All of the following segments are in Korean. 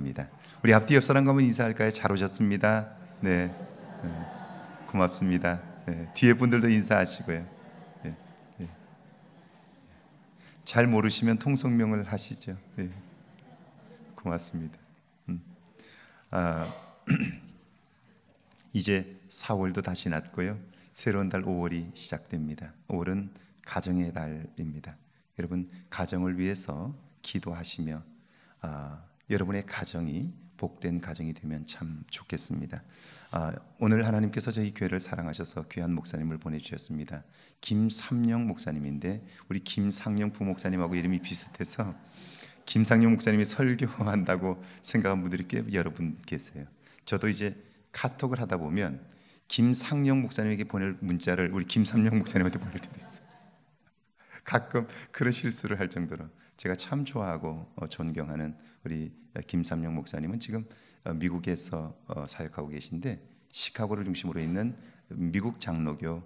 입니다. 우리 앞뒤 옆 사람과 한번 인사할까요? 잘 오셨습니다. 네. 네, 고맙습니다. 네. 뒤에 분들도 인사하시고요. 네. 네. 잘 모르시면 통성명을 하시죠. 고맙습니다. 음. 아, 이제 4월도 다시 났고요. 새로운 달 5월이 시작됩니다. 5월은 가정의 달입니다. 여러분 가정을 위해서 기도하시며 아, 여러분의 가정이 복된 가정이 되면 참 좋겠습니다. 아, 오늘 하나님께서 저희 교회를 사랑하셔서 귀한 목사님을 보내주셨습니다. 김삼영 목사님인데 우리 김상영 부목사님하고 이름이 비슷해서 김상영 목사님이 설교한다고 생각한 분들이 꽤 여러분 계세요. 저도 이제 카톡을 하다 보면 김상영 목사님에게 보낼 문자를 우리 김삼영 목사님한테 보낼 때도 있어요. 가끔 그런 실수를 할 정도로 제가 참 좋아하고 어, 존경하는 우리 김삼룡 목사님은 지금 어, 미국에서 어, 사역하고 계신데 시카고를 중심으로 있는 미국 장로교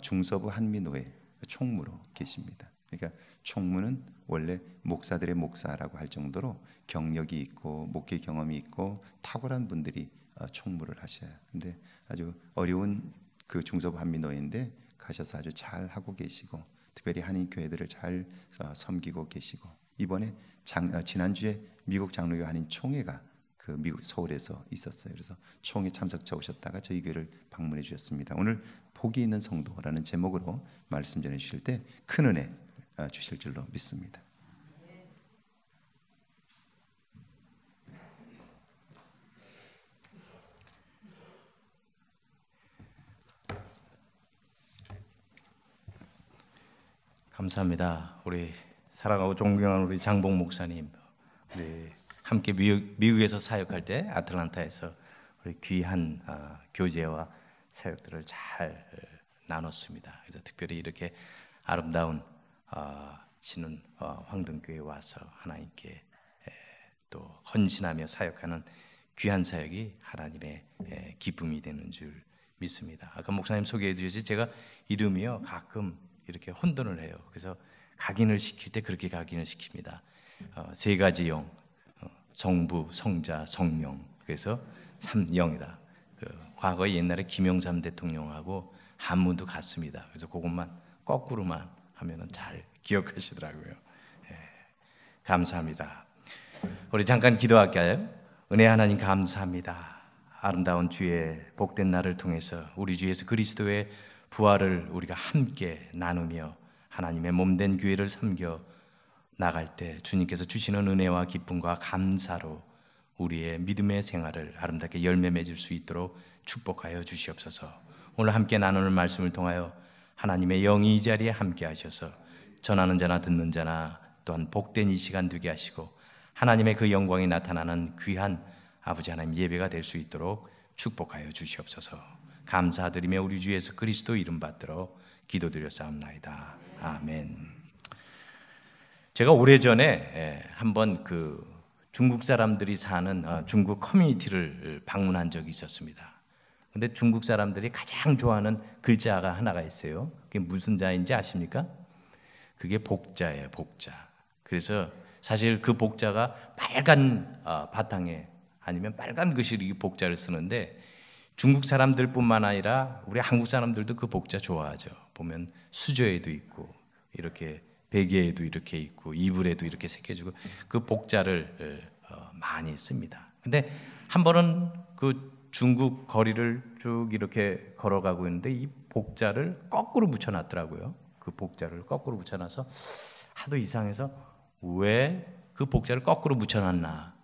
중서부 한민노회 총무로 계십니다. 그러니까 총무는 원래 목사들의 목사라고 할 정도로 경력이 있고 목회 경험이 있고 탁월한 분들이 총무를 하셔요. 근데 아주 어려운 그 중서부 한민노회인데 가셔서 아주 잘 하고 계시고 특별히 한인 교회들을 잘 어, 섬기고 계시고 이번에 장, 어, 지난주에 미국 장로교 한인 총회가 그 미국 서울에서 있었어요. 그래서 총회 참석자 오셨다가 저희 교회를 방문해 주셨습니다. 오늘 복이 있는 성도라는 제목으로 말씀 전해 주실 때 큰 은혜 어, 주실 줄로 믿습니다. 감사합니다. 우리 사랑하고 존경하는 우리 장봉 목사님, 우리 함께 미국, 에서 사역할 때 아틀란타에서 우리 귀한 어, 아, 교제와 사역들을 잘 나눴습니다. 그래서 특별히 이렇게 아름다운 어, 신은 어, 황등교에 와서 하나님께 에, 또 헌신하며 사역하는 귀한 사역이 하나님의 에, 기쁨이 되는 줄 믿습니다. 아까 목사님 소개해 주셨지 제가 이름이요 가끔 이렇게 혼돈을 해요. 그래서 각인을 시킬 때 그렇게 각인을 시킵니다. 어, 세 가지 영, 어, 정부, 성자, 성령. 그래서 삼영이다. 그 과거 옛날에 김영삼 대통령하고 한문도 같습니다. 그래서 그것만 거꾸로만 하면은 잘 기억하시더라고요. 예, 감사합니다. 우리 잠깐 기도할까요? 은혜 하나님 감사합니다. 아름다운 주의 복된 날을 통해서 우리 주에서 그리스도의 부활을 우리가 함께 나누며 하나님의 몸된 교회를 섬겨 나갈 때 주님께서 주시는 은혜와 기쁨과 감사로 우리의 믿음의 생활을 아름답게 열매 맺을 수 있도록 축복하여 주시옵소서. 오늘 함께 나누는 말씀을 통하여 하나님의 영이 이 자리에 함께 하셔서 전하는 자나 듣는 자나 또한 복된 이 시간 되게 하시고 하나님의 그 영광이 나타나는 귀한 아버지 하나님 예배가 될 수 있도록 축복하여 주시옵소서. 감사드리며 우리 주 예수 그리스도 이름 받들어 기도드렸사옵나이다. 아멘. 제가 오래전에 예, 한번 그 중국 사람들이 사는 어, 중국 커뮤니티를 방문한 적이 있었습니다. 근데 중국 사람들이 가장 좋아하는 글자가 하나가 있어요. 그게 무슨 자인지 아십니까? 그게 복자예요, 복자. 그래서 사실 그 복자가 빨간 어, 바탕에 아니면 빨간 글씨로 이 복자를 쓰는데 중국 사람들뿐만 아니라 우리 한국 사람들도 그 복자 좋아하죠. 보면 수저에도 있고 이렇게 베개에도 이렇게 있고 이불에도 이렇게 새겨주고 그 복자를 어, 많이 씁니다. 근데 한 번은 그 중국 거리를 쭉 이렇게 걸어가고 있는데 이 복자를 거꾸로 붙여놨더라고요. 그 복자를 거꾸로 붙여놔서 하도 이상해서 왜 그 복자를 거꾸로 붙여놨나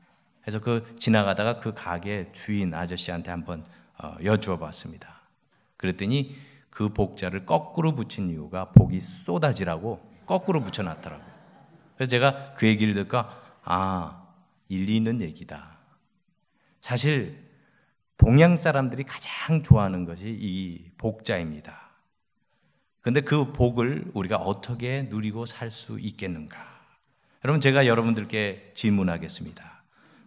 해서 그 지나가다가 그 가게 주인 아저씨한테 한번 어, 여쭈어 봤습니다. 그랬더니 그 복자를 거꾸로 붙인 이유가 복이 쏟아지라고 거꾸로 붙여놨더라고요. 그래서 제가 그 얘기를 듣까 아 일리 있는 얘기다. 사실 동양 사람들이 가장 좋아하는 것이 이 복자입니다. 근데 그 복을 우리가 어떻게 누리고 살 수 있겠는가? 여러분 제가 여러분들께 질문하겠습니다.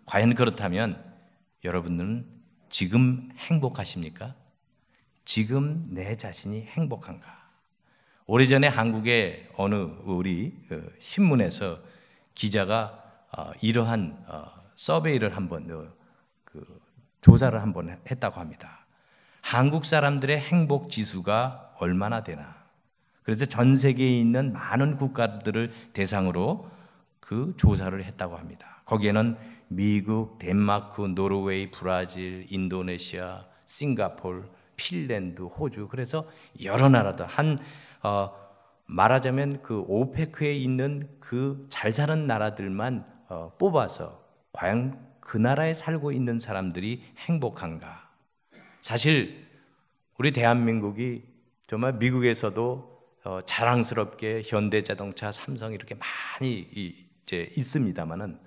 과연 그렇다면 여러분은 들 지금 행복하십니까? 지금 내 자신이 행복한가? 오래전에 한국의 어느 우리 어, 신문에서 기자가 어, 이러한 어, 서베이를 한번 그 조사를 한번 했다고 합니다. 한국 사람들의 행복 지수가 얼마나 되나? 그래서 전 세계에 있는 많은 국가들을 대상으로 그 조사를 했다고 합니다. 거기에는 미국, 덴마크, 노르웨이, 브라질, 인도네시아, 싱가폴, 핀란드, 호주 그래서 여러 나라들 한 어, 말하자면 그 오페크에 있는 그 잘 사는 나라들만 어, 뽑아서 과연 그 나라에 살고 있는 사람들이 행복한가? 사실 우리 대한민국이 정말 미국에서도 어, 자랑스럽게 현대자동차, 삼성 이렇게 많이 이제 있습니다만은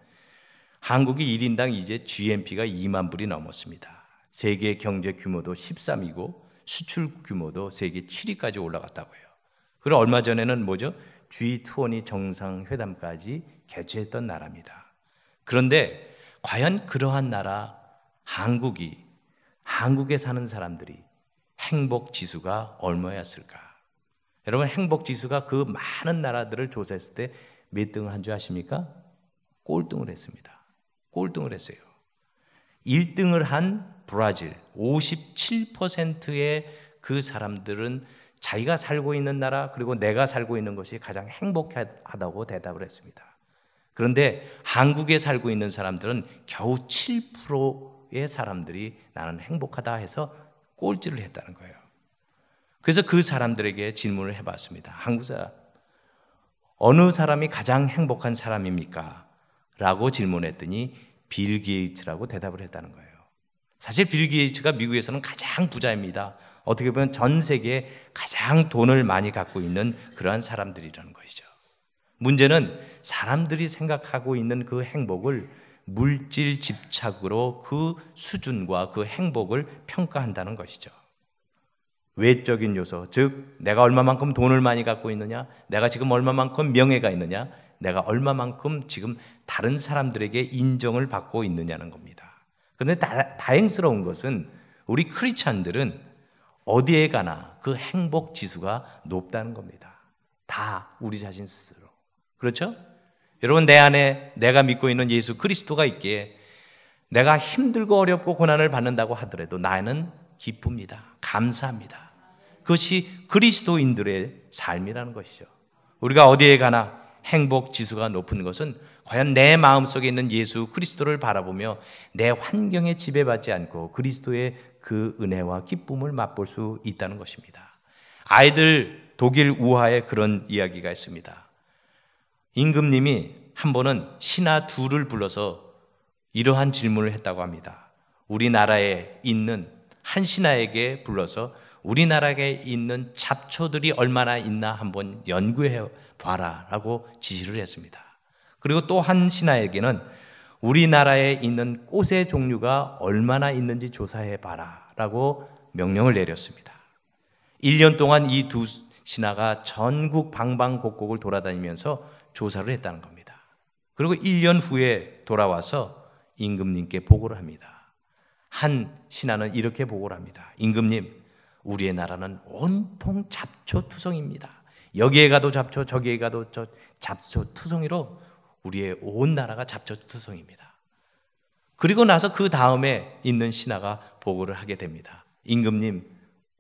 한국이 1인당 이제 GNP가 2만 불이 넘었습니다. 세계 경제 규모도 13이고 수출 규모도 세계 7위까지 올라갔다고요. 그리고 얼마 전에는 뭐죠? G20 정상회담까지 개최했던 나라입니다. 그런데 과연 그러한 나라 한국이 한국에 사는 사람들이 행복 지수가 얼마였을까? 여러분 행복 지수가 그 많은 나라들을 조사했을 때 몇 등을 한 줄 아십니까? 꼴등을 했습니다. 꼴등을 했어요. 1등을 한 브라질 57%의 그 사람들은 자기가 살고 있는 나라 그리고 내가 살고 있는 것이 가장 행복하다고 대답을 했습니다. 그런데 한국에 살고 있는 사람들은 겨우 7%의 사람들이 나는 행복하다 해서 꼴찌를 했다는 거예요. 그래서 그 사람들에게 질문을 해봤습니다. 한국 사 어느 사람이 가장 행복한 사람입니까? 라고 질문했더니 빌 게이츠라고 대답을 했다는 거예요. 사실 빌 게이츠가 미국에서는 가장 부자입니다. 어떻게 보면 전 세계에 가장 돈을 많이 갖고 있는 그러한 사람들이라는 것이죠. 문제는 사람들이 생각하고 있는 그 행복을 물질 집착으로 그 수준과 그 행복을 평가한다는 것이죠. 외적인 요소, 즉, 내가 얼마만큼 돈을 많이 갖고 있느냐, 내가 지금 얼마만큼 명예가 있느냐, 내가 얼마만큼 지금 다른 사람들에게 인정을 받고 있느냐는 겁니다. 그런데 다, 행스러운 것은 우리 크리스찬들은 어디에 가나 그 행복 지수가 높다는 겁니다. 다 우리 자신 스스로. 그렇죠? 여러분 내 안에 내가 믿고 있는 예수 그리스도가 있기에 내가 힘들고 어렵고 고난을 받는다고 하더라도 나는 기쁩니다. 감사합니다. 그것이 그리스도인들의 삶이라는 것이죠. 우리가 어디에 가나 행복 지수가 높은 것은 과연 내 마음속에 있는 예수 그리스도를 바라보며 내 환경에 지배받지 않고 그리스도의 그 은혜와 기쁨을 맛볼 수 있다는 것입니다. 아이들 독일 우화에 그런 이야기가 있습니다. 임금님이 한 번은 신하 둘을 불러서 이러한 질문을 했다고 합니다. 우리나라에 있는 한 신하에게 불러서 우리나라에 있는 잡초들이 얼마나 있나 한번 연구해 봐라라고 지시를 했습니다. 그리고 또 한 신하에게는 우리나라에 있는 꽃의 종류가 얼마나 있는지 조사해 봐라라고 명령을 내렸습니다. 1년 동안 이 두 신하가 전국 방방곡곡을 돌아다니면서 조사를 했다는 겁니다. 그리고 1년 후에 돌아와서 임금님께 보고를 합니다. 한 신하는 이렇게 보고를 합니다. 임금님, 우리의 나라는 온통 잡초투성입니다. 여기에 가도 잡초, 저기에 가도 저 잡초투성이로 우리의 온 나라가 잡초투성입니다. 그리고 나서 그 다음에 있는 신하가 보고를 하게 됩니다. 임금님,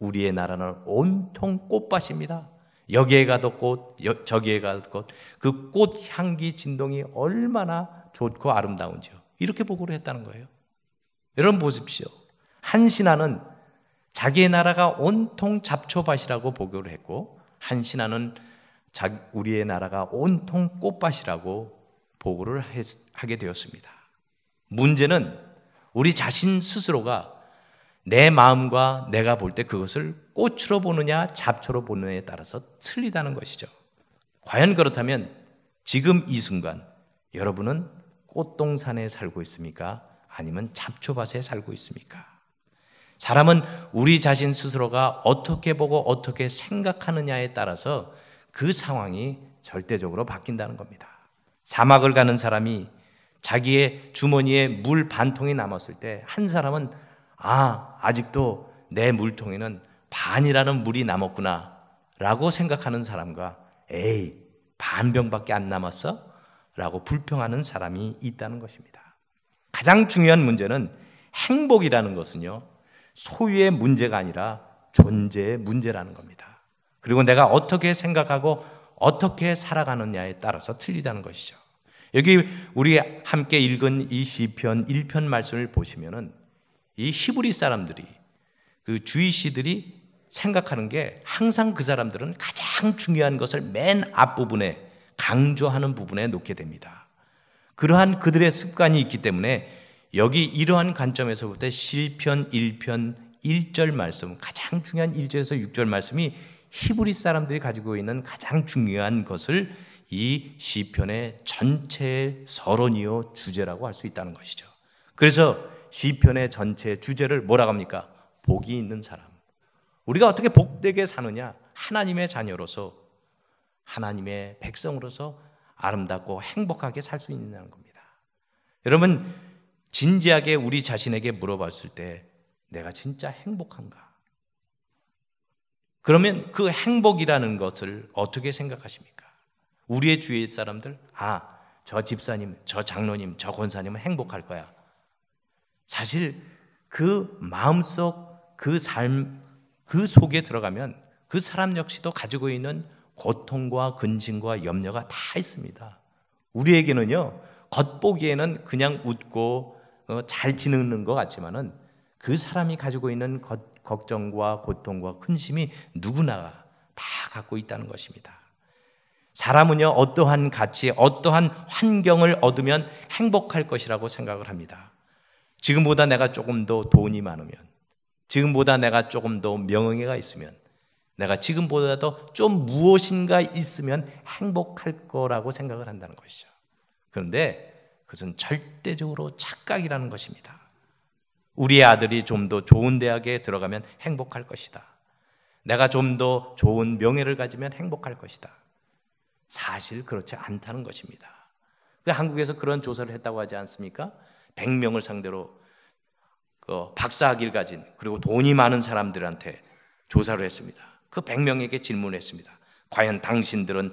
우리의 나라는 온통 꽃밭입니다. 여기에 가도 꽃, 여, 저기에 가도 꽃, 그 꽃 향기 진동이 얼마나 좋고 아름다운지요. 이렇게 보고를 했다는 거예요. 여러분 보십시오. 한 신하는 자기의 나라가 온통 잡초밭이라고 보교를 했고 한 신하는 우리의 나라가 온통 꽃밭이라고 보고를 하게 되었습니다. 문제는 우리 자신 스스로가 내 마음과 내가 볼 때 그것을 꽃으로 보느냐 잡초로 보느냐에 따라서 틀리다는 것이죠. 과연 그렇다면 지금 이 순간 여러분은 꽃동산에 살고 있습니까? 아니면 잡초밭에 살고 있습니까? 사람은 우리 자신 스스로가 어떻게 보고 어떻게 생각하느냐에 따라서 그 상황이 절대적으로 바뀐다는 겁니다. 사막을 가는 사람이 자기의 주머니에 물 반통이 남았을 때 한 사람은 아, 아직도 내 물통에는 반이라는 물이 남았구나 라고 생각하는 사람과 에이, 반병밖에 안 남았어? 라고 불평하는 사람이 있다는 것입니다. 가장 중요한 문제는 행복이라는 것은요, 소유의 문제가 아니라 존재의 문제라는 겁니다. 그리고 내가 어떻게 생각하고 어떻게 살아가느냐에 따라서 틀리다는 것이죠. 여기 우리 함께 읽은 이 시편 1편 말씀을 보시면은 이 히브리 사람들이 그 주이시들이 생각하는 게 항상 그 사람들은 가장 중요한 것을 맨 앞부분에 강조하는 부분에 놓게 됩니다. 그러한 그들의 습관이 있기 때문에 여기 이러한 관점에서 부터 시편 1편 1절 말씀 가장 중요한 1절에서 6절 말씀이 히브리 사람들이 가지고 있는 가장 중요한 것을 이 시편의 전체 서론이요 주제라고 할 수 있다는 것이죠. 그래서 시편의 전체 주제를 뭐라고 합니까? 복이 있는 사람. 우리가 어떻게 복되게 사느냐? 하나님의 자녀로서 하나님의 백성으로서 아름답고 행복하게 살 수 있는 겁니다. 여러분 진지하게 우리 자신에게 물어봤을 때 내가 진짜 행복한가? 그러면 그 행복이라는 것을 어떻게 생각하십니까? 우리의 주위 사람들, 아, 저 집사님, 저 장로님, 저 권사님은 행복할 거야. 사실 그 마음속 그 삶, 그 속에 들어가면 그 사람 역시도 가지고 있는 고통과 근심과 염려가 다 있습니다. 우리에게는요, 겉보기에는 그냥 웃고 어, 잘 지내는 것 같지만은 그 사람이 가지고 있는 것, 걱정과 고통과 근심이 누구나 다 갖고 있다는 것입니다. 사람은요, 어떠한 가치, 어떠한 환경을 얻으면 행복할 것이라고 생각을 합니다. 지금보다 내가 조금 더 돈이 많으면, 지금보다 내가 조금 더 명예가 있으면, 내가 지금보다도 좀 무엇인가 있으면 행복할 거라고 생각을 한다는 것이죠. 그런데 그것은 절대적으로 착각이라는 것입니다. 우리 아들이 좀 더 좋은 대학에 들어가면 행복할 것이다. 내가 좀 더 좋은 명예를 가지면 행복할 것이다. 사실 그렇지 않다는 것입니다. 그 한국에서 그런 조사를 했다고 하지 않습니까? 100명을 상대로 그 박사학위를 가진 그리고 돈이 많은 사람들한테 조사를 했습니다. 그 100명에게 질문했습니다. 을 과연 당신들은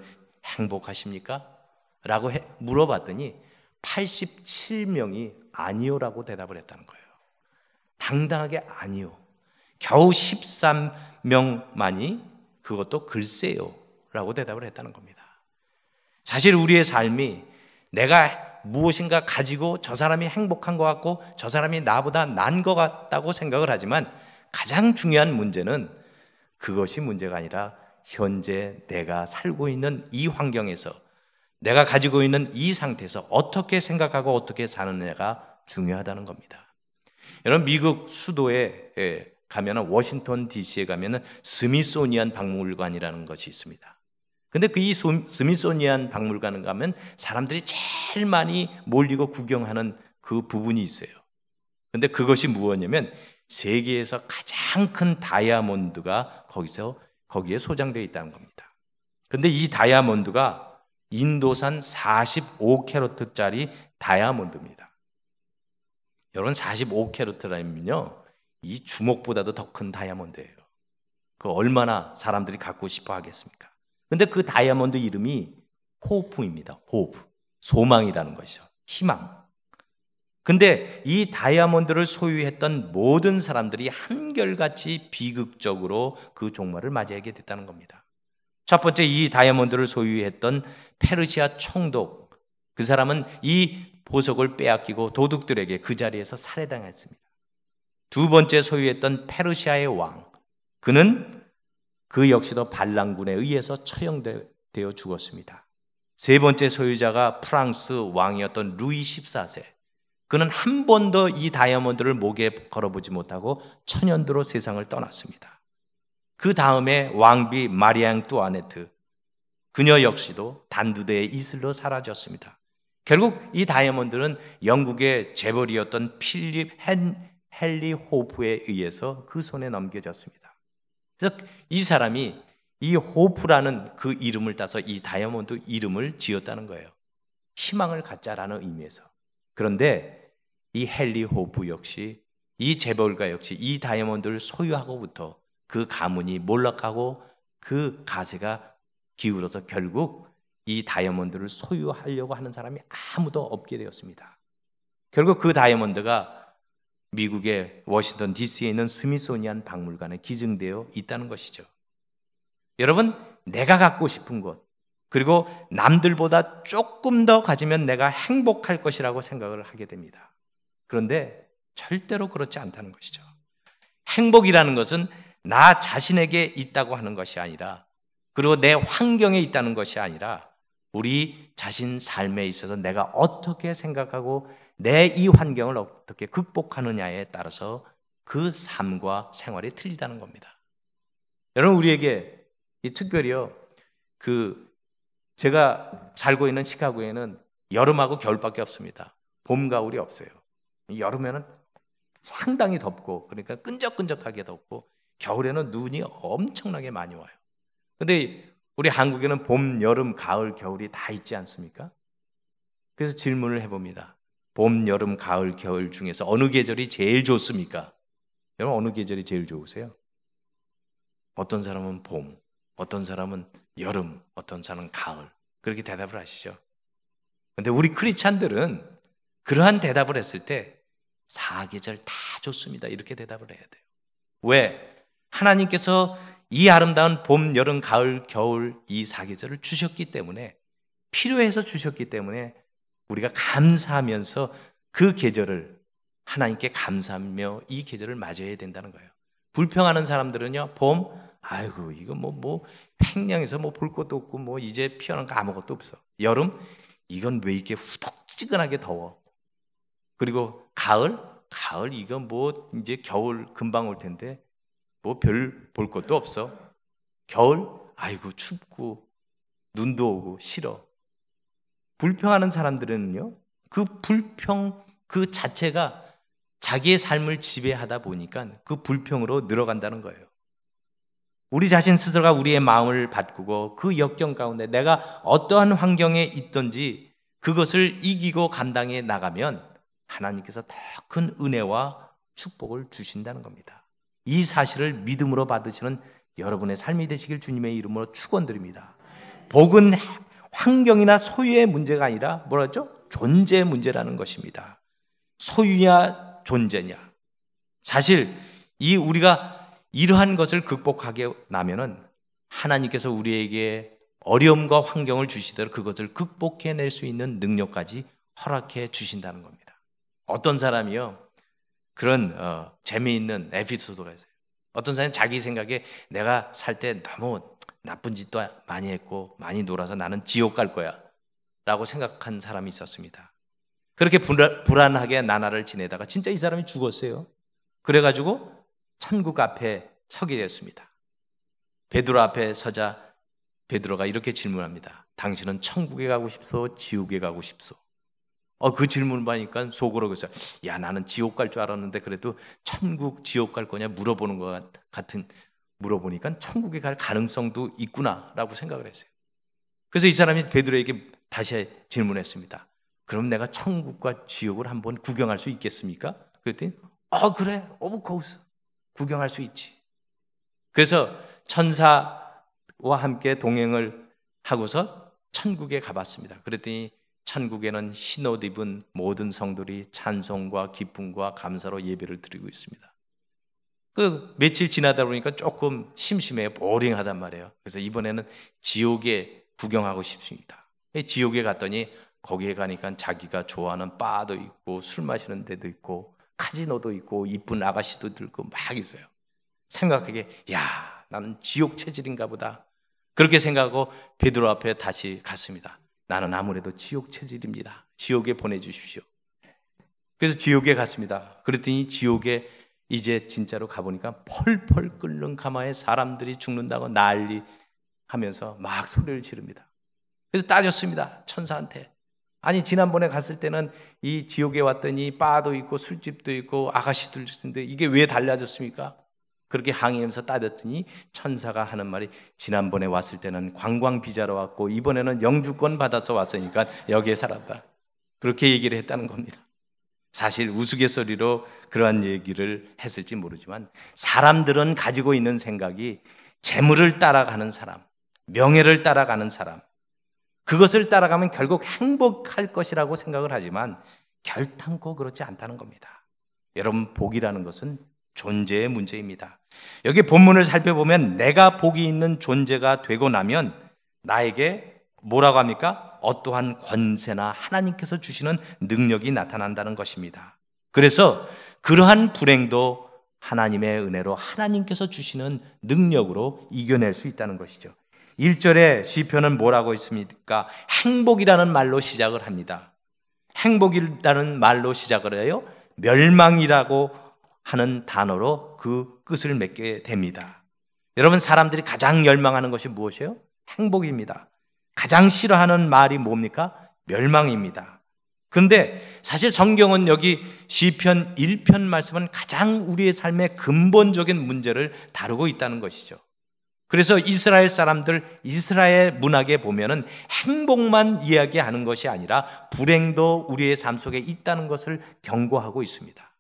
행복하십니까? 라고 해, 물어봤더니 87명이 아니요라고 대답을 했다는 거예요. 당당하게 아니요. 겨우 13명만이 그것도 글쎄요. 라고 대답을 했다는 겁니다. 사실 우리의 삶이 내가 무엇인가 가지고 저 사람이 행복한 것 같고 저 사람이 나보다 난 것 같다고 생각을 하지만 가장 중요한 문제는 그것이 문제가 아니라 현재 내가 살고 있는 이 환경에서 내가 가지고 있는 이 상태에서 어떻게 생각하고 어떻게 사느냐가 중요하다는 겁니다. 여러분 미국 수도에 예, 가면은 워싱턴 D.C.에 가면은 스미소니안 박물관이라는 것이 있습니다. 근데 그 이 스미소니안 박물관에 가면 사람들이 제일 많이 몰리고 구경하는 그 부분이 있어요. 근데 그것이 무엇이냐면 세계에서 가장 큰 다이아몬드가 거기서 거기에 소장되어 있다는 겁니다. 근데 이 다이아몬드가 인도산 45캐럿짜리 다이아몬드입니다. 여러분 45캐럿이라면요. 이 주먹보다도 더 큰 다이아몬드예요. 그 얼마나 사람들이 갖고 싶어 하겠습니까? 근데 그 다이아몬드 이름이 호프입니다. 호프. 소망이라는 것이죠. 희망. 근데 이 다이아몬드를 소유했던 모든 사람들이 한결같이 비극적으로 그 종말을 맞이하게 됐다는 겁니다. 첫 번째 이 다이아몬드를 소유했던 페르시아 총독 그 사람은 이 보석을 빼앗기고 도둑들에게 그 자리에서 살해당했습니다. 두 번째 소유했던 페르시아의 왕 그는 그 역시도 반란군에 의해서 처형되어 죽었습니다. 세 번째 소유자가 프랑스 왕이었던 루이 14세. 그는 한 번도 이 다이아몬드를 목에 걸어보지 못하고 천연두로 세상을 떠났습니다. 그 다음에 왕비 마리앙 뚜아네트 그녀 역시도 단두대의 이슬로 사라졌습니다. 결국 이 다이아몬드는 영국의 재벌이었던 필립 헨, 헨리 호프에 의해서 그 손에 넘겨졌습니다. 그래서 이 사람이 이 호프라는 그 이름을 따서 이 다이아몬드 이름을 지었다는 거예요. 희망을 갖자라는 의미에서. 그런데 이 헨리 호프 역시 이 재벌가 역시 이 다이아몬드를 소유하고부터 그 가문이 몰락하고 그 가세가 기울어서 결국 이 다이아몬드를 소유하려고 하는 사람이 아무도 없게 되었습니다. 결국 그 다이아몬드가 미국의 워싱턴 DC에 있는 스미소니안 박물관에 기증되어 있다는 것이죠. 여러분, 내가 갖고 싶은 것, 그리고 남들보다 조금 더 가지면 내가 행복할 것이라고 생각을 하게 됩니다. 그런데 절대로 그렇지 않다는 것이죠. 행복이라는 것은 나 자신에게 있다고 하는 것이 아니라 그리고 내 환경에 있다는 것이 아니라 우리 자신 삶에 있어서 내가 어떻게 생각하고 내 이 환경을 어떻게 극복하느냐에 따라서 그 삶과 생활이 틀리다는 겁니다. 여러분 우리에게 이 특별히요 그 제가 살고 있는 시카고에는 여름하고 겨울밖에 없습니다. 봄 가을이 없어요. 여름에는 상당히 덥고 그러니까 끈적끈적하게 덥고 겨울에는 눈이 엄청나게 많이 와요. 근데 우리 한국에는 봄, 여름, 가을, 겨울이 다 있지 않습니까? 그래서 질문을 해봅니다. 봄, 여름, 가을, 겨울 중에서 어느 계절이 제일 좋습니까? 여러분, 어느 계절이 제일 좋으세요? 어떤 사람은 봄, 어떤 사람은 여름, 어떤 사람은 가을. 그렇게 대답을 하시죠. 근데 우리 크리찬들은 그러한 대답을 했을 때 사계절 다 좋습니다. 이렇게 대답을 해야 돼요. 왜? 하나님께서 이 아름다운 봄, 여름, 가을, 겨울 이 사계절을 주셨기 때문에 필요해서 주셨기 때문에 우리가 감사하면서 그 계절을 하나님께 감사하며 이 계절을 맞이해야 된다는 거예요. 불평하는 사람들은요, 봄, 아이고, 이거 뭐, 뭐, 횡령해서뭐 볼 것도 없고, 뭐, 이제 피어난 거 아무것도 없어. 여름, 이건 왜 이렇게 후덕지근하게 더워. 그리고 가을, 가을, 이건 뭐, 이제 겨울 금방 올 텐데, 뭐별볼 것도 없어. 겨울? 아이고, 춥고, 눈도 오고, 싫어. 불평하는 사람들은요, 그 불평 그 자체가 자기의 삶을 지배하다 보니까 그 불평으로 늘어간다는 거예요. 우리 자신 스스로가 우리의 마음을 바꾸고 그 역경 가운데 내가 어떠한 환경에 있든지 그것을 이기고 감당해 나가면 하나님께서 더 큰 은혜와 축복을 주신다는 겁니다. 이 사실을 믿음으로 받으시는 여러분의 삶이 되시길 주님의 이름으로 축원드립니다. 복은 환경이나 소유의 문제가 아니라 뭐라죠? 존재의 문제라는 것입니다. 소유냐 존재냐. 사실 이 우리가 이러한 것을 극복하게 나면은 하나님께서 우리에게 어려움과 환경을 주시도 그것을 극복해낼 수 있는 능력까지 허락해 주신다는 겁니다. 어떤 사람이요? 그런 어, 재미있는 에피소드가 있어요. 어떤 사람이 자기 생각에 내가 살 때 너무 나쁜 짓도 많이 했고 많이 놀아서 나는 지옥 갈 거야 라고 생각한 사람이 있었습니다. 그렇게 불안, 하게 나날을 지내다가 진짜 이 사람이 죽었어요. 그래가지고 천국 앞에 서게 됐습니다. 베드로 앞에 서자 베드로가 이렇게 질문합니다. 당신은 천국에 가고 싶소? 지옥에 가고 싶소? 어, 그 질문을 받니까 속으로 그래서 야 나는 지옥 갈 줄 알았는데 그래도 천국 지옥 갈 거냐 물어보는 것 같은 물어보니까 천국에 갈 가능성도 있구나라고 생각을 했어요. 그래서 이 사람이 베드로에게 다시 질문했습니다. 그럼 내가 천국과 지옥을 한번 구경할 수 있겠습니까? 그랬더니 아 어, 그래 오브 코스 구경할 수 있지. 그래서 천사와 함께 동행을 하고서 천국에 가봤습니다. 그랬더니 천국에는 흰옷 입은 모든 성들이 찬송과 기쁨과 감사로 예배를 드리고 있습니다. 그 며칠 지나다 보니까 조금 심심해 보링하단 말이에요. 그래서 이번에는 지옥에 구경하고 싶습니다. 지옥에 갔더니 거기에 가니까 자기가 좋아하는 바도 있고 술 마시는 데도 있고 카지노도 있고 이쁜 아가씨도 들고 막 있어요. 생각하게 야 나는 지옥 체질인가 보다 그렇게 생각하고 베드로 앞에 다시 갔습니다. 나는 아무래도 지옥 체질입니다. 지옥에 보내주십시오. 그래서 지옥에 갔습니다. 그랬더니 지옥에 이제 진짜로 가보니까 펄펄 끓는 가마에 사람들이 죽는다고 난리 하면서 막 소리를 지릅니다. 그래서 따졌습니다. 천사한테. 아니, 지난번에 갔을 때는 이 지옥에 왔더니 바도 있고 술집도 있고 아가씨들도 있는데 이게 왜 달라졌습니까? 그렇게 항의하면서 따졌더니 천사가 하는 말이 지난번에 왔을 때는 관광 비자로 왔고 이번에는 영주권 받아서 왔으니까 여기에 살았다. 그렇게 얘기를 했다는 겁니다. 사실 우스갯소리로 그러한 얘기를 했을지 모르지만 사람들은 가지고 있는 생각이 재물을 따라가는 사람, 명예를 따라가는 사람, 그것을 따라가면 결국 행복할 것이라고 생각을 하지만 결탄코 그렇지 않다는 겁니다. 여러분, 복이라는 것은 존재의 문제입니다. 여기 본문을 살펴보면 내가 복이 있는 존재가 되고 나면 나에게 뭐라고 합니까? 어떠한 권세나 하나님께서 주시는 능력이 나타난다는 것입니다. 그래서 그러한 불행도 하나님의 은혜로 하나님께서 주시는 능력으로 이겨낼 수 있다는 것이죠. 1절의 시편은 뭐라고 있습니까? 행복이라는 말로 시작을 합니다. 행복이라는 말로 시작을 해요. 멸망이라고 하는 단어로 그 끝을 맺게 됩니다. 여러분, 사람들이 가장 열망하는 것이 무엇이에요? 행복입니다. 가장 싫어하는 말이 뭡니까? 멸망입니다. 근데 사실 성경은 여기 시편 1편 말씀은 가장 우리의 삶의 근본적인 문제를 다루고 있다는 것이죠. 그래서 이스라엘 사람들 이스라엘 문학에 보면은 행복만 이야기하는 것이 아니라 불행도 우리의 삶 속에 있다는 것을 경고하고 있습니다.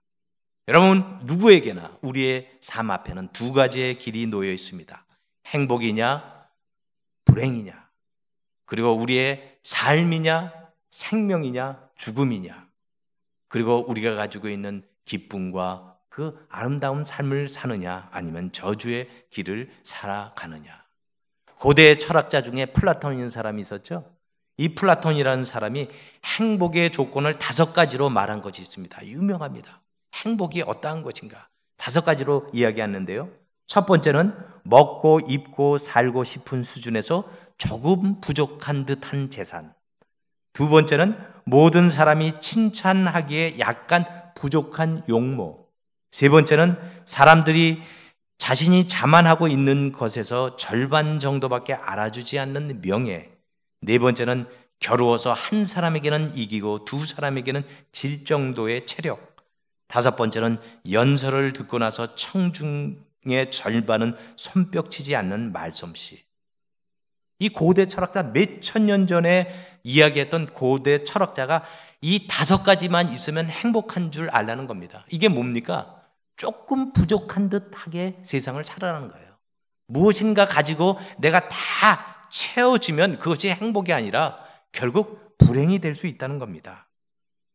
여러분 누구에게나 우리의 삶 앞에는 두 가지의 길이 놓여 있습니다. 행복이냐 불행이냐 그리고 우리의 삶이냐 생명이냐 죽음이냐 그리고 우리가 가지고 있는 기쁨과 그 아름다운 삶을 사느냐 아니면 저주의 길을 살아가느냐 고대 철학자 중에 플라톤이라는 사람이 있었죠. 이 플라톤이라는 사람이 행복의 조건을 다섯 가지로 말한 것이 있습니다. 유명합니다. 행복이 어떠한 것인가? 다섯 가지로 이야기하는데요. 첫 번째는 먹고 입고 살고 싶은 수준에서 조금 부족한 듯한 재산. 두 번째는 모든 사람이 칭찬하기에 약간 부족한 용모. 세 번째는 사람들이 자신이 자만하고 있는 것에서 절반 정도밖에 알아주지 않는 명예. 네 번째는 겨루어서 한 사람에게는 이기고 두 사람에게는 질 정도의 체력. 다섯 번째는 연설을 듣고 나서 청중의 절반은 손뼉치지 않는 말솜씨. 이 고대 철학자 몇 천년 전에 이야기했던 고대 철학자가 이 다섯 가지만 있으면 행복한 줄 알라는 겁니다. 이게 뭡니까? 조금 부족한 듯하게 세상을 살아라는 거예요. 무엇인가 가지고 내가 다 채워지면 그것이 행복이 아니라 결국 불행이 될 수 있다는 겁니다.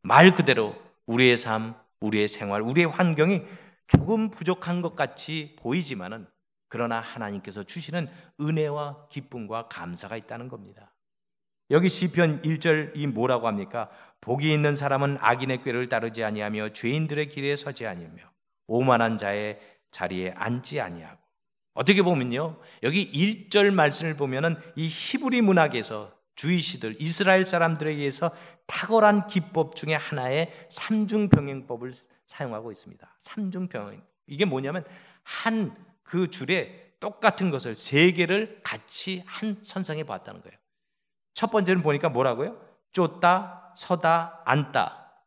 말 그대로 우리의 삶, 우리의 생활, 우리의 환경이 조금 부족한 것 같이 보이지만은 그러나 하나님께서 주시는 은혜와 기쁨과 감사가 있다는 겁니다. 여기 시편 1절이 뭐라고 합니까? 복이 있는 사람은 악인의 꾀를 따르지 아니하며 죄인들의 길에 서지 아니하며 오만한 자의 자리에 앉지 아니하고 어떻게 보면요. 여기 1절 말씀을 보면은 이 히브리 문학에서 주이시들 이스라엘 사람들에게 서 탁월한 기법 중에 하나의 삼중 병행법을 사용하고 있습니다. 삼중 병행. 이게 뭐냐면 한 그 줄에 똑같은 것을 세 개를 같이 한 선상에 봤다는 거예요. 첫 번째는 보니까 뭐라고요? 쫓다, 서다, 앉다.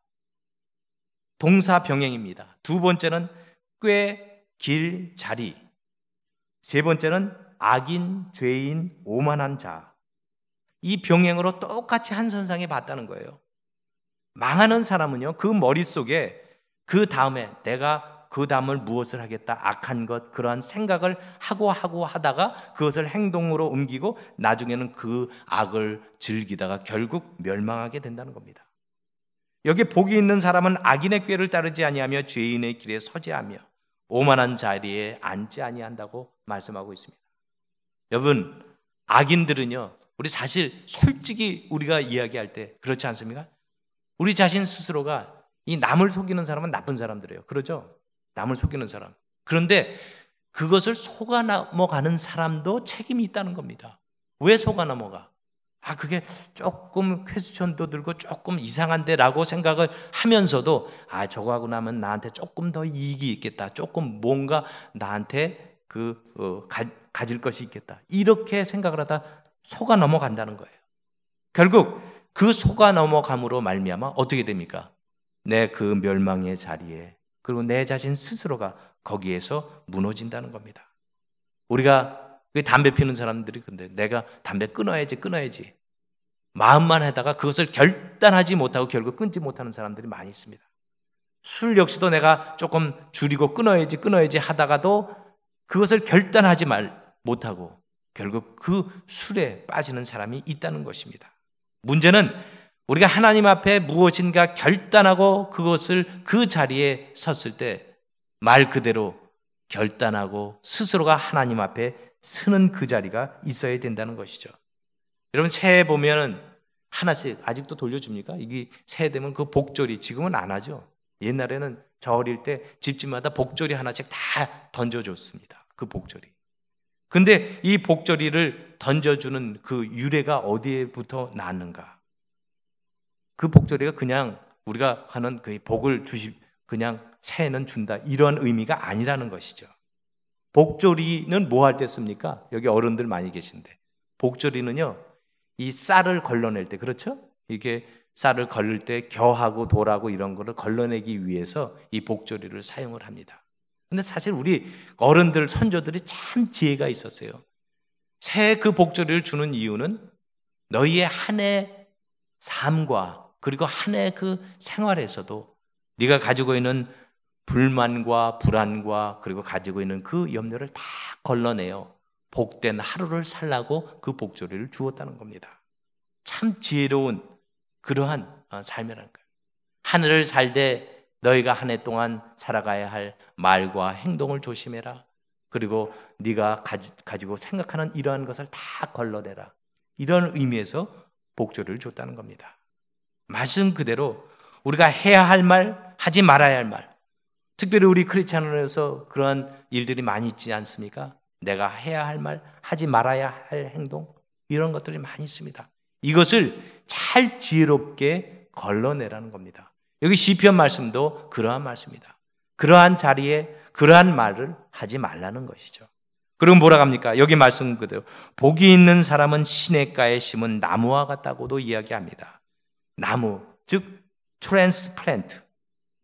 동사 병행입니다. 두 번째는 꽤, 길, 자리. 세 번째는 악인, 죄인, 오만한 자. 이 병행으로 똑같이 한 선상에 봤다는 거예요. 망하는 사람은요, 그 머릿속에 그 다음에 내가 그 다음을 무엇을 하겠다, 악한 것, 그러한 생각을 하고 하고 하다가 그것을 행동으로 옮기고 나중에는 그 악을 즐기다가 결국 멸망하게 된다는 겁니다. 여기 복이 있는 사람은 악인의 꾀를 따르지 아니하며 죄인의 길에 서지 하며 오만한 자리에 앉지 아니한다고 말씀하고 있습니다. 여러분, 악인들은요, 우리 사실 솔직히 우리가 이야기할 때 그렇지 않습니까? 우리 자신 스스로가 이 남을 속이는 사람은 나쁜 사람들이에요. 그러죠? 남을 속이는 사람. 그런데 그것을 속아 넘어가는 사람도 책임이 있다는 겁니다. 왜 속아 넘어가? 아, 그게 조금 퀘스천도 들고 조금 이상한데라고 생각을 하면서도 아, 저거 하고 나면 나한테 조금 더 이익이 있겠다. 조금 뭔가 나한테 그 어, 가, 질 것이 있겠다. 이렇게 생각을 하다 속아 넘어간다는 거예요. 결국 그 속아 넘어감으로 말미암아 어떻게 됩니까? 내 그 멸망의 자리에 그리고 내 자신 스스로가 거기에서 무너진다는 겁니다. 우리가 그 담배 피는 사람들이 근데 내가 담배 끊어야지 끊어야지 마음만 하다가 그것을 결단하지 못하고 결국 끊지 못하는 사람들이 많이 있습니다. 술 역시도 내가 조금 줄이고 끊어야지 끊어야지 하다가도 그것을 결단하지 말 못하고 결국 그 술에 빠지는 사람이 있다는 것입니다. 문제는 우리가 하나님 앞에 무엇인가 결단하고 그것을 그 자리에 섰을 때 말 그대로 결단하고 스스로가 하나님 앞에 서는 그 자리가 있어야 된다는 것이죠. 여러분 새해 보면은 하나씩 아직도 돌려줍니까? 이게 새해 되면 그 복조리 지금은 안 하죠. 옛날에는 저 어릴 때 집집마다 복조리 하나씩 다 던져줬습니다. 그 복절이. 근데 이 복절이를 던져주는 그 유래가 어디에부터 나는가? 그 복절이가 그냥 우리가 하는 그 복을 주시, 그냥 새는 준다. 이런 의미가 아니라는 것이죠. 복조리는 뭐 할 때 씁니까? 여기 어른들 많이 계신데. 복조리는요, 이 쌀을 걸러낼 때, 그렇죠? 이게 쌀을 걸릴 때 겨하고 돌하고 이런 거를 걸러내기 위해서 이 복조리를 사용을 합니다. 근데 사실 우리 어른들, 선조들이 참 지혜가 있었어요. 새 그 복조리를 주는 이유는 너희의 한해 삶과 그리고 한해 그 생활에서도 네가 가지고 있는 불만과 불안과 그리고 가지고 있는 그 염려를 다걸러내어 복된 하루를 살라고 그 복조리를 주었다는 겁니다. 참 지혜로운 그러한 어, 삶이라는 거예요. 하늘을 살되 너희가 한 해 동안 살아가야 할 말과 행동을 조심해라. 그리고 네가 가지, 고 생각하는 이러한 것을 다 걸러내라. 이런 의미에서 복조를 줬다는 겁니다. 말씀 그대로 우리가 해야 할 말, 하지 말아야 할 말. 특별히 우리 크리스천으로서 그러한 일들이 많이 있지 않습니까? 내가 해야 할 말, 하지 말아야 할 행동 이런 것들이 많이 있습니다. 이것을 잘 지혜롭게 걸러내라는 겁니다. 여기 시편 말씀도 그러한 말씀입니다. 그러한 자리에 그러한 말을 하지 말라는 것이죠. 그럼 뭐라 합니까? 여기 말씀 그대로 복이 있는 사람은 시냇가에 심은 나무와 같다고도 이야기합니다. 나무, 즉 트랜스플랜트.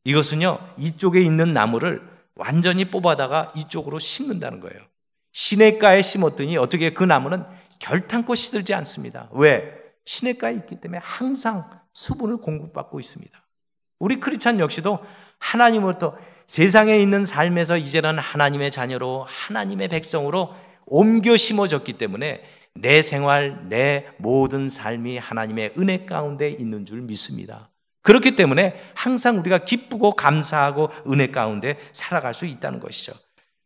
이것은요. 이쪽에 있는 나무를 완전히 뽑아다가 이쪽으로 심는다는 거예요. 시냇가에 심었더니 어떻게 그 나무는 결탄코 시들지 않습니다. 왜? 시냇가에 있기 때문에 항상 수분을 공급받고 있습니다. 우리 크리스찬 역시도 하나님으로부터 세상에 있는 삶에서 이제는 하나님의 자녀로 하나님의 백성으로 옮겨 심어졌기 때문에 내 생활, 내 모든 삶이 하나님의 은혜 가운데 있는 줄 믿습니다. 그렇기 때문에 항상 우리가 기쁘고 감사하고 은혜 가운데 살아갈 수 있다는 것이죠.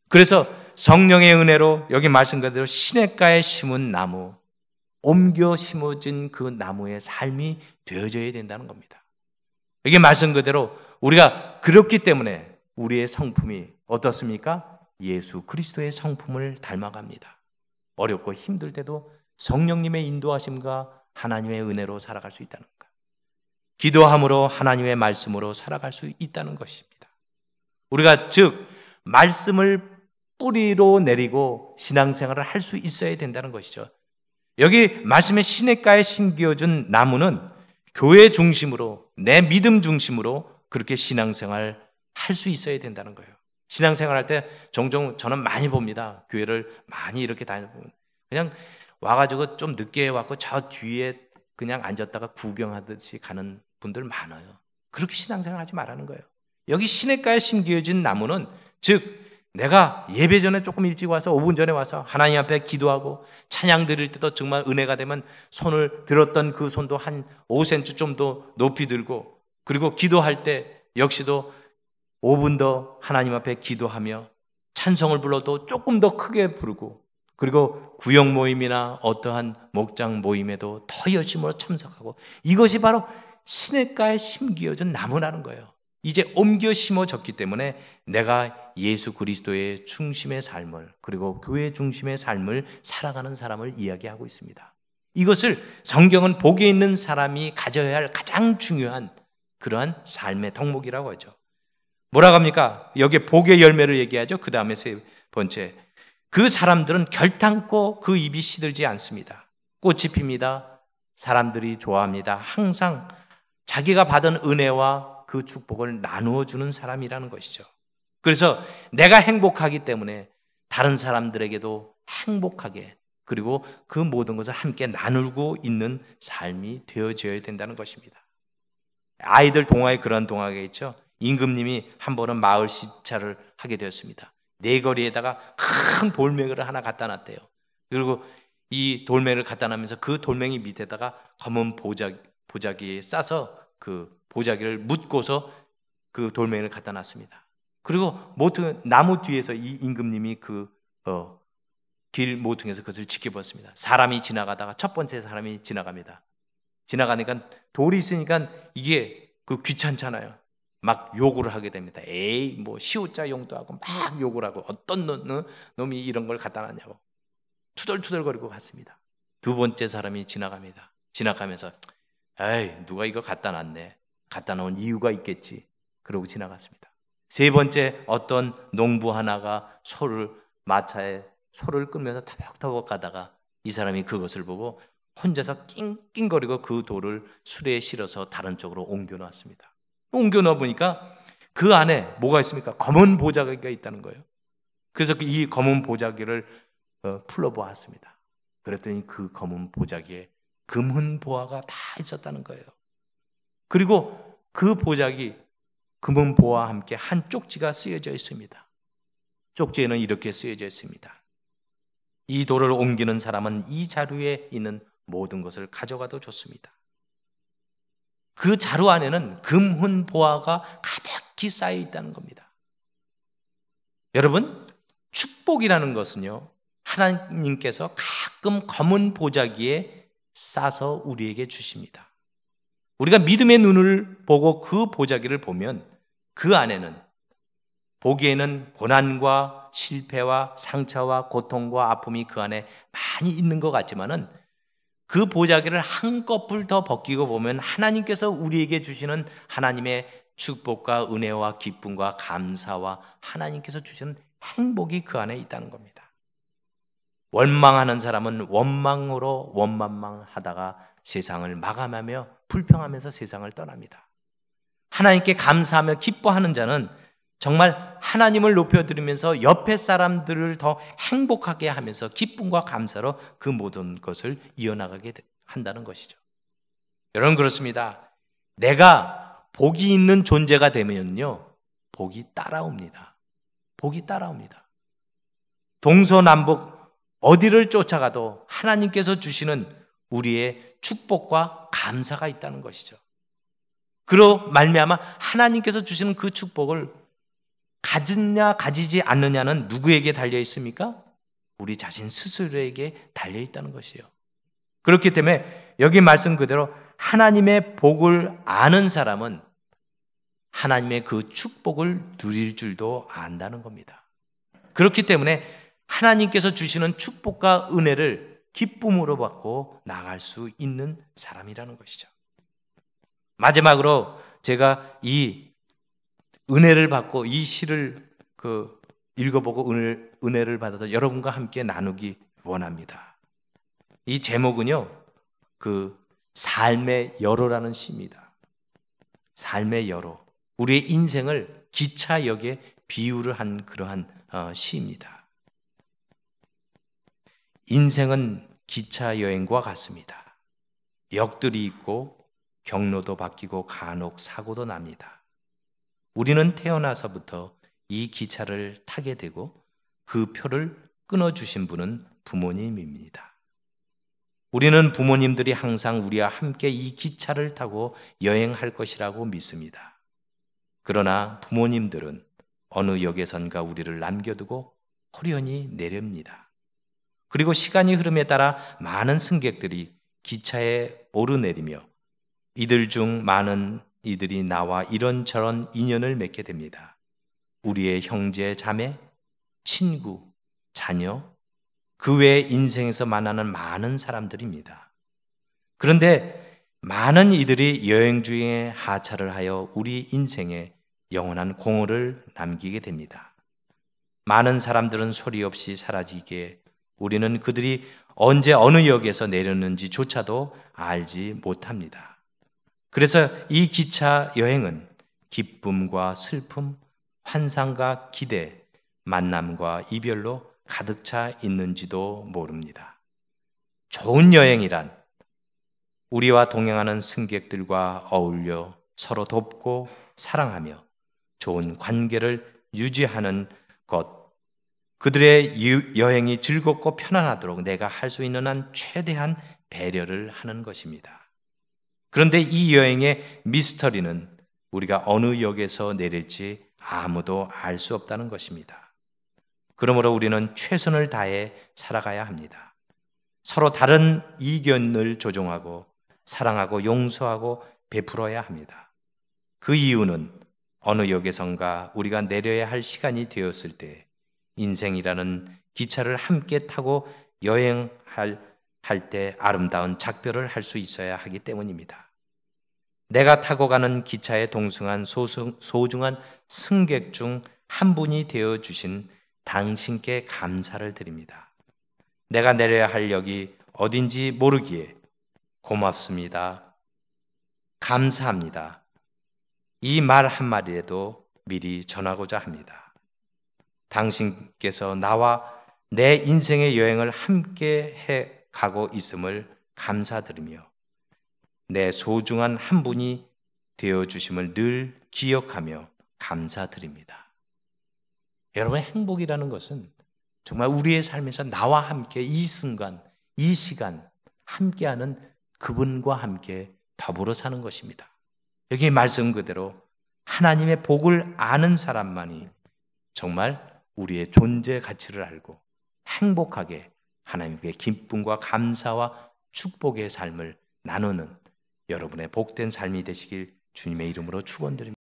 그래서 성령의 은혜로 여기 말씀 그대로 시냇가에 심은 나무, 옮겨 심어진 그 나무의 삶이 되어져야 된다는 겁니다. 여기 말씀 그대로 우리가 그렇기 때문에 우리의 성품이 어떻습니까? 예수 그리스도의 성품을 닮아갑니다. 어렵고 힘들 때도 성령님의 인도하심과 하나님의 은혜로 살아갈 수 있다는 것. 기도함으로 하나님의 말씀으로 살아갈 수 있다는 것입니다. 우리가 즉 말씀을 뿌리로 내리고 신앙생활을 할 수 있어야 된다는 것이죠. 여기 말씀의 시냇가에 심겨준 나무는 교회 중심으로, 내 믿음 중심으로 그렇게 신앙생활 할 수 있어야 된다는 거예요. 신앙생활 할 때 종종 저는 많이 봅니다. 교회를 많이 이렇게 다니면. 그냥 와가지고 좀 늦게 왔고 저 뒤에 그냥 앉았다가 구경하듯이 가는 분들 많아요. 그렇게 신앙생활 하지 말라는 거예요. 여기 시냇가에 심겨진 나무는 즉 내가 예배 전에 조금 일찍 와서 5분 전에 와서 하나님 앞에 기도하고 찬양 드릴 때도 정말 은혜가 되면 손을 들었던 그 손도 한 5cm 좀 더 높이 들고 그리고 기도할 때 역시도 5분 더 하나님 앞에 기도하며 찬성을 불러도 조금 더 크게 부르고 그리고 구역 모임이나 어떠한 목장 모임에도 더 열심으로 참석하고 이것이 바로 신의가에심기어진 나무라는 거예요. 이제 옮겨 심어졌기 때문에 내가 예수 그리스도의 중심의 삶을 그리고 교회 중심의 삶을 살아가는 사람을 이야기하고 있습니다. 이것을 성경은 복에 있는 사람이 가져야 할 가장 중요한 그러한 삶의 덕목이라고 하죠. 뭐라고 합니까? 여기 복의 열매를 얘기하죠. 그 다음에 세 번째. 그 사람들은 결탄코 그 입이 시들지 않습니다. 꽃이 핍니다. 사람들이 좋아합니다. 항상 자기가 받은 은혜와 그 축복을 나누어 주는 사람이라는 것이죠. 그래서 내가 행복하기 때문에 다른 사람들에게도 행복하게 그리고 그 모든 것을 함께 나누고 있는 삶이 되어져야 된다는 것입니다. 아이들 동화에 그런 동화가 있죠. 임금님이 한 번은 마을 시찰을 하게 되었습니다. 네거리에다가 큰 돌멩이를 하나 갖다 놨대요. 그리고 이 돌멩이를 갖다 놓으면서그 돌멩이 밑에다가 검은 보자기, 보자기에 싸서 그 보자기를 묻고서그 돌멩이를 갖다 놨습니다. 그리고 모퉁 나무 뒤에서 이 임금님이 그길 어, 모퉁에서 그것을 지켜봤습니다 사람이 지나가다가 첫 번째 사람이 지나갑니다. 지나가니까 돌이 있으니까 이게 그 귀찮잖아요. 막 욕을 하게 됩니다. 에이 뭐 시옷자 용도 하고 막 욕을 하고 어떤 놈, 놈이 이런 걸 갖다 놨냐고 투덜투덜거리고 갔습니다. 두 번째 사람이 지나갑니다. 지나가면서 에이 누가 이거 갖다 놨네. 갖다 놓은 이유가 있겠지. 그러고 지나갔습니다. 세 번째 어떤 농부 하나가 소를 마차에 소를 끌면서 터벅터벅 가다가 이 사람이 그것을 보고 혼자서 낑낑거리고 그 돌을 수레에 실어서 다른 쪽으로 옮겨 놓았습니다. 옮겨 놓아 보니까 그 안에 뭐가 있습니까? 검은 보자기가 있다는 거예요. 그래서 그 이 검은 보자기를 어, 풀러 보았습니다. 그랬더니 그 검은 보자기에 금은 보화가 다 있었다는 거예요. 그리고 그 보자기 금은 보와 함께 한 쪽지가 쓰여져 있습니다. 쪽지에는 이렇게 쓰여져 있습니다. 이 돌을 옮기는 사람은 이 자루에 있는 모든 것을 가져가도 좋습니다. 그 자루 안에는 금훈 보화가 가득히 쌓여 있다는 겁니다. 여러분, 축복이라는 것은요, 하나님께서 가끔 검은 보자기에 싸서 우리에게 주십니다. 우리가 믿음의 눈을 보고 그 보자기를 보면 그 안에는 보기에는 고난과 실패와 상처와 고통과 아픔이 그 안에 많이 있는 것 같지만은 그 보자기를 한꺼풀 더 벗기고 보면 하나님께서 우리에게 주시는 하나님의 축복과 은혜와 기쁨과 감사와 하나님께서 주신 행복이 그 안에 있다는 겁니다. 원망하는 사람은 원망으로 원만망하다가 세상을 마감하며 불평하면서 세상을 떠납니다. 하나님께 감사하며 기뻐하는 자는 정말 하나님을 높여드리면서 옆에 사람들을 더 행복하게 하면서 기쁨과 감사로 그 모든 것을 이어나가게 한다는 것이죠. 여러분 그렇습니다. 내가 복이 있는 존재가 되면요. 복이 따라옵니다. 복이 따라옵니다. 동서남북 어디를 쫓아가도 하나님께서 주시는 우리의 축복과 감사가 있다는 것이죠. 그로 말미암아 하나님께서 주시는 그 축복을 가졌냐 가지지 않느냐는 누구에게 달려 있습니까? 우리 자신 스스로에게 달려 있다는 것이요. 그렇기 때문에 여기 말씀 그대로 하나님의 복을 아는 사람은 하나님의 그 축복을 누릴 줄도 안다는 겁니다. 그렇기 때문에 하나님께서 주시는 축복과 은혜를 기쁨으로 받고 나갈 수 있는 사람이라는 것이죠. 마지막으로 제가 이 은혜를 받고 이 시를 그 읽어보고 은혜, 를 받아서 여러분과 함께 나누기 원합니다. 이 제목은요, 그 삶의 여로라는 시입니다. 삶의 여로. 우리의 인생을 기차역에 비유를 한 그러한 어, 시입니다. 인생은 기차 여행과 같습니다. 역들이 있고 경로도 바뀌고 간혹 사고도 납니다. 우리는 태어나서부터 이 기차를 타게 되고 그 표를 끊어주신 분은 부모님입니다. 우리는 부모님들이 항상 우리와 함께 이 기차를 타고 여행할 것이라고 믿습니다. 그러나 부모님들은 어느 역에선가 우리를 남겨두고 허련히 내립니다 그리고 시간이 흐름에 따라 많은 승객들이 기차에 오르내리며 이들 중 많은 이들이 나와 이런저런 인연을 맺게 됩니다. 우리의 형제, 자매, 친구, 자녀, 그 외 인생에서 만나는 많은 사람들입니다. 그런데 많은 이들이 여행 중에 하차를 하여 우리 인생에 영원한 공허를 남기게 됩니다. 많은 사람들은 소리 없이 사라지게 우리는 그들이 언제 어느 역에서 내렸는지조차도 알지 못합니다. 그래서 이 기차 여행은 기쁨과 슬픔, 환상과 기대, 만남과 이별로 가득 차 있는지도 모릅니다. 좋은 여행이란 우리와 동행하는 승객들과 어울려 서로 돕고 사랑하며 좋은 관계를 유지하는 것 그들의 여행이 즐겁고 편안하도록 내가 할 수 있는 한 최대한 배려를 하는 것입니다. 그런데 이 여행의 미스터리는 우리가 어느 역에서 내릴지 아무도 알 수 없다는 것입니다. 그러므로 우리는 최선을 다해 살아가야 합니다. 서로 다른 이견을 조종하고 사랑하고 용서하고 베풀어야 합니다. 그 이유는 어느 역에선가 우리가 내려야 할 시간이 되었을 때 인생이라는 기차를 함께 타고 여행할 할 때 아름다운 작별을 할 수 있어야 하기 때문입니다. 내가 타고 가는 기차에 동승한 소승, 소중한 승객 중 한 분이 되어 주신 당신께 감사를 드립니다. 내가 내려야 할 역이 어딘지 모르기에 고맙습니다. 감사합니다. 이 말한마디에도 미리 전하고자 합니다. 당신께서 나와 내 인생의 여행을 함께 해 가고 있음을 감사드리며 내 소중한 한 분이 되어 주심을 늘 기억하며 감사드립니다. 여러분 행복이라는 것은 정말 우리의 삶에서 나와 함께 이 순간, 이 시간 함께하는 그분과 함께 더불어 사는 것입니다. 여기 말씀 그대로 하나님의 복을 아는 사람만이 정말 우리의 존재 가치를 알고 행복하게 하나님께 기쁨과 감사와 축복의 삶을 나누는 여러분의 복된 삶이 되시길 주님의 이름으로 축원드립니다.